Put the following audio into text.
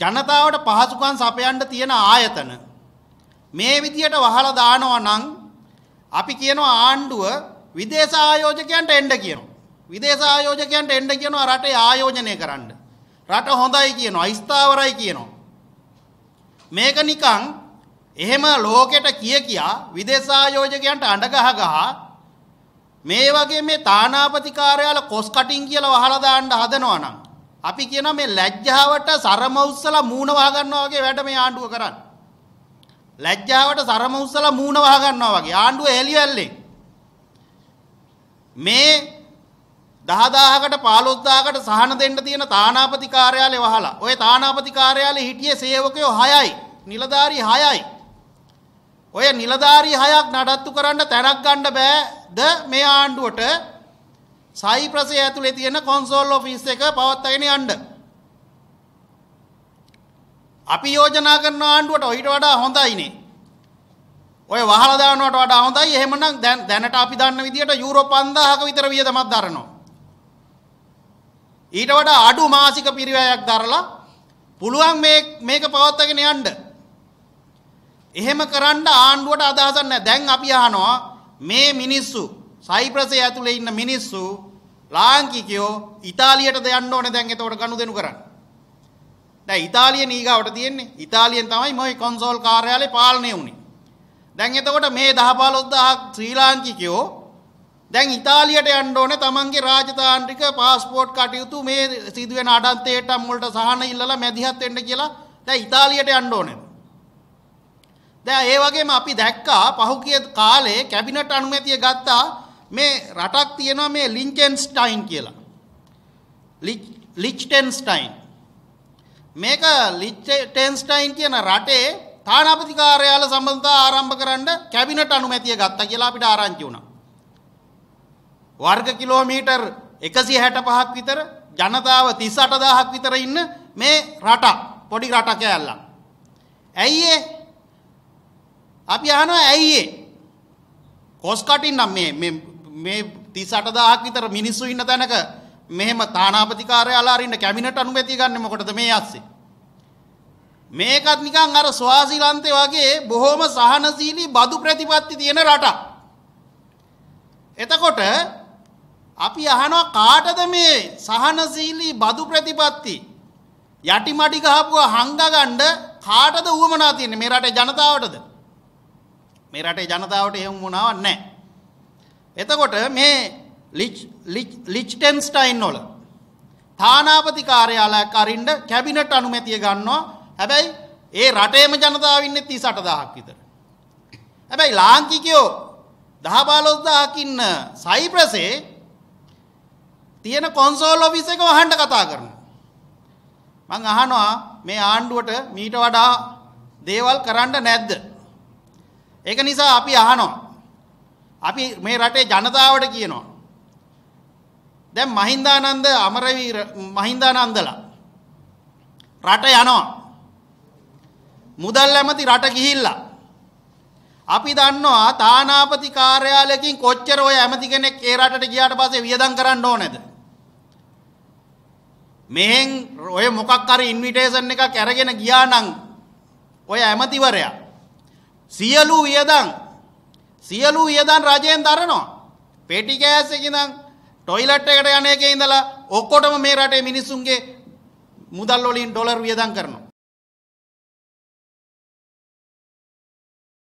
ජනතාවට පහසුකම් සපයන්න තියෙන ආයතන මේ විදියට වහලා දානවා නම් අපි කියනවා ආණ්ඩුව විදේශ ආයෝජකයන්ට එන්න කියනවා. විදේශ ආයෝජකයන්ට එන්න කියනවා රටේ ආයෝජනය කරන්න. රට හොඳයි කියනවා, ස්ථාවරයි කියනවා. මේක නිකන් එහෙම ලෝකෙට කිය කියා විදේශ ආයෝජකයන්ට අඬ ගහ ගහ මේ වගේ මේ තානාපති කාර්යාල කොස් කටින් කියලා වහලා දාන්න හදනවා නම් අපි කියන මේ ලැජ්ජාවට සරම උස්සලා මූණ වහ ගන්නවා වගේ වැඩ මේ ආණ්ඩුව කරන්නේ. ලැජ්ජාවට සරම උස්සලා මූණ වහ ගන්නවා වගේ ආණ්ඩුව එළියැල්ලේ. මේ 10000කට 15000කට සහන දෙන්න තියෙන තානාපති කාර්යාලේ වහලා. ওই තානාපති කාර්යාලේ හිටියේ සේවකයෝ 6යි, නිලධාරී 6යි. ඔය නිලධාරී 6ක් නඩත්තු කරන්න තැනක් ගන්න බෑද මේ ආණ්ඩුවට? සයිප්‍රසය ඇතුළේ තියෙන කොන්සෝල් ඔෆිස් එක පවත්වාගෙන යන්න. අපි යෝජනා කරන ආණ්ඩුවට ඊට වඩා හොඳයිනේ. ඔය වහලා දානවට වඩා හොඳයි. එහෙමනම් දැන් දැනට අපි දන්න විදියට යුරෝ 5000ක විතර වියදමක් දරනවා. ඊට වඩා අඩු මාසික පිරිවැයක් දරලා පුළුවන් මේ මේක පවත්වාගෙන යන්න. එහෙම කරන්න ආණ්ඩුවට අදහසක් නැහැ. දැන් අපි අහනවා මේ මිනිස්සු සයිප්‍රසය ඇතුලේ ඉන්න මිනිස්සු ලාංකිකයෝ ඉතාලියටද යන්න ඕනේ දැන් එතකොට ගනුදෙනු කරන්න. දැන් ඉතාලිය නීගාවට තියෙන්නේ. ඉතාලියෙන් තමයි මේ කොන්සෝල් කාර්යාලේ පාලනය වුනේ. දැන් එතකොට මේ 10 15000 ශ්‍රී ලාංකිකයෝ දැන් ඉතාලියට යන්න ඕනේ තමන්ගේ රාජතාන්ත්‍රික પાස්පෝර්ට් කටයුතු මේ සිදුවෙන අඩන්තේටම් වලට සහන ඉල්ලලා මැදිහත් වෙන්න කියලා දැන් ඉතාලියට යන්න ඕනේ. දැන් ඒ වගේම අපි දැක්කා පහුගිය කාලේ කැබිනට් අනුමැතිය ගත්තා මේ රටක් තියෙනවා මේ ලින්කෙන්ස්ටයින් කියලා. ලිච්ටෙන්ස්ටයින්. මේක ලිච්ටෙන්ස්ටයින් කියන රටේ තානාපති කාර්යාල සම්බන්ධතා ආරම්භ කරන්න කැබිනට් අනුමැතිය ගත්තා කියලා අපිට ආරංචි වුණා. වර්ග කිලෝමීටර් 165ක් විතර ජනතාව 38000ක් විතර ඉන්න මේ රටක් පොඩි රටක ඇල්ලක්. ඇයි ඒ? අපි අහනවා ඇයි ඒ? කොස් කටින් නම් මේ මේ මේ 38000ක් විතර මිනිස්සු ඉන්න තැනක මෙහෙම තානාපති කාර්යාලා අරින්න කැබිනට් අනුමැතිය ගන්න මොකටද මේ අස්සේ මේකත් නිකන් අර ස්වාසිලන්තේ වගේ බොහොම සහනශීලී බදු ප්‍රතිපත්ති තියෙන රටක් එතකොට අපි අහනවා කාටද මේ සහනශීලී බදු ප්‍රතිපත්ති යටිමඩි ගහපුවා හංගගන්න කාටද උවමනා තියෙන්නේ මේ රටේ ජනතාවටද මේ රටේ ජනතාවට එහෙම වුණාවක් නැහැ එතකොට මේ ලිච්ටෙන්ස්ටයින් නොල තානාපති කාර්යාලයක් අරින්ඩ කැබිනට අනුමැතිය ගන්නවා හැබැයි ඒ රටේම ජනතාවන්න ති සටදාහක් විතර. හැබැයි ලාංකිකයෝ දහබාලොස්දාකින්න සයිප්‍රසේ තියෙන කොන්සෝල් ඔෆිස එක වහන්ඩ කතා කරන. මං අහනවා මේ ආණ්ඩුවට මීට වඩා දේවල් කරන්න නැද්ද. ඒක නිසා අපි අහනවා අපි මේ රටේ ජනතාවට කියනවා. දැන් මහින්දානන්ද අමරවීර මහින්දානන්දලා රට යනවා. මුදල් ඇමති රට ගිහිල්ලා. අපි දන්නවා තානාපති කාර්යාලයකින් කොච්චර ඔය ඇමති කෙනෙක් ඒ රටට ගියාට පස්සේ වියදම් කරන්න ඕනේද? මෙහෙන් ඔය මොකක් හරි ඉන්විටේෂන් එකක් අරගෙන ගියා නම් ඔය ඇමතිවරයා සියලු වියදම් සියලු වියදම් රජයෙන් දරනවා. පෙටි ගෑස් එකකින්දන් ටොයිලට් එකට යන එකේ ඉඳලා ඔක්කොටම මේ රටේ මිනිස්සුන්ගේ මුදල් වලින් ඩොලර් වියදම් කරනවා.